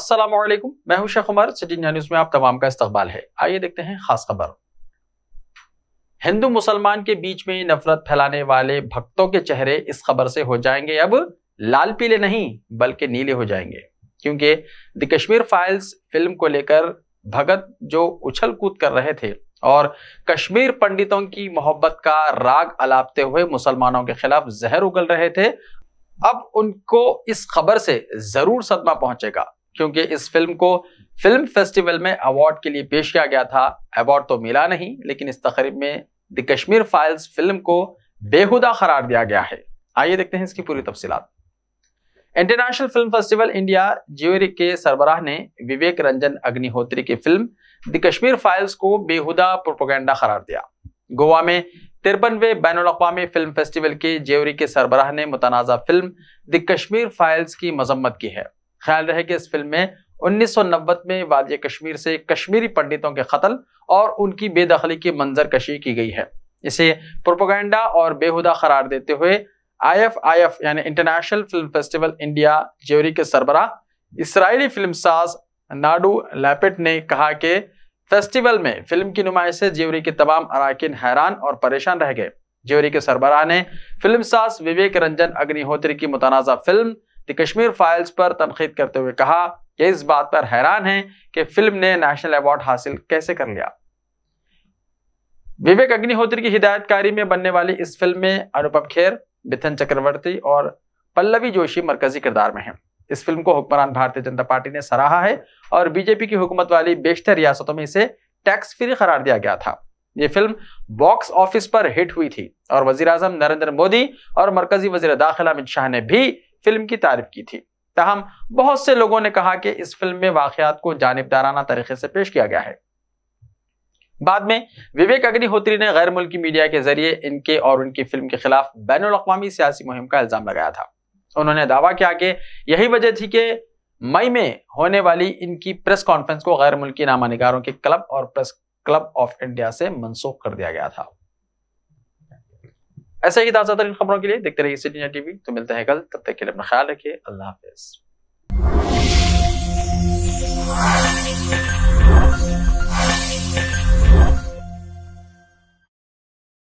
अस्सलाम वालेकुम मैं हूं शेख उमर सिटी न्यूज में आप तमाम का इस्तकबाल है आइए देखते हैं खास खबर हिंदू मुसलमान के बीच में नफरत फैलाने वाले भक्तों के चेहरे इस खबर से हो जाएंगे अब लाल पीले नहीं बल्कि नीले हो जाएंगे क्योंकि द कश्मीर फाइल्स फिल्म को लेकर भगत जो उछल कूद कर रहे थे और कश्मीर पंडितों की मोहब्बत का राग अलापते हुए मुसलमानों के खिलाफ जहर उगल रहे थे अब उनको इस खबर से जरूर सदमा पहुंचेगा क्योंकि इस फिल्म को फिल्म फेस्टिवल में अवार्ड के लिए पेश किया गया था अवार्ड तो मिला नहीं लेकिन इस तकरीब में द कश्मीर फाइल्स फिल्म को बेहुदा करार दिया गया है आइए देखते हैं इसकी पूरी तफसीत international film festival India jury के सरबराह ने विवेक रंजन अग्निहोत्री की फिल्म द कश्मीर फाइल्स को बेहुदा प्रोपोगंडा करार दिया गोवा में तिरपनवे बैन अवी फिल्म फेस्टिवल के ज्यूरी के सरबराह ने मुतनाज़ा फिल्म द कश्मीर फाइल्स की मजम्मत की है ख्याल रहे कि इस फिल्म में 1990 में वादी कश्मीर से कश्मीरी पंडितों के कत्ल और उनकी बेदखली की मंजर कशी की गई है इसे प्रोपोगंडा और बेहुदा करार देते हुए आई एफ यानी international film festival India jury के सरबरा इसराइली फिल्म साज नाडू लैपेट ने कहा कि फेस्टिवल में फिल्म की नुमाइश से ज्योरी के तमाम अरकिन हैरान और परेशान रह गए ज्योरी के सरबराह ने फिल्म साज विवेक रंजन अग्निहोत्री की मुतनाज़ा फिल्म द कश्मीर फाइल्स पर तनकीद करते हुए कहा कि इस बात पर हैरान है कि फिल्म ने नेशनल अवार्ड हासिल कैसे कर लिया विवेक अग्निहोत्री की हिदायतकारी में बनने वाली इस फिल्म में अनुपम खेर बिथन चक्रवर्ती और पल्लवी जोशी मरकजी किरदार में हैं इस फिल्म को हुक्मरान भारतीय जनता पार्टी ने सराहा है और बीजेपी की हुकूमत वाली बेशतर रियासतों में इसे टैक्स फ्री करार दिया गया था ये फिल्म बॉक्स ऑफिस पर हिट हुई थी और वजीर नरेंद्र मोदी और मरकजी वजीर दाखिला अमित शाह ने भी फिल्म की तारीफ की थी तहम बहुत से लोगों ने कहा कि इस फिल्म में वाकयात को जानबदाराना तरीके से पेश किया गया है बाद में विवेक अग्निहोत्री ने गैर मुल्की मीडिया के जरिए इनके और उनकी फिल्म के खिलाफ बैन अवी सियासी मुहिम का इल्जाम लगाया था उन्होंने दावा किया कि यही वजह थी कि मई में होने वाली इनकी प्रेस कॉन्फ्रेंस को गैर मुल्की नामा निगारों के क्लब और प्रेस क्लब ऑफ इंडिया से मनसूख कर दिया गया था ऐसे ही ताज़ा तरीन खबरों के लिए देखते रहिए सिटी टीवी तो मिलते हैं कल तब तक के लिए अपना ख्याल रखिए अल्लाह हाफिज़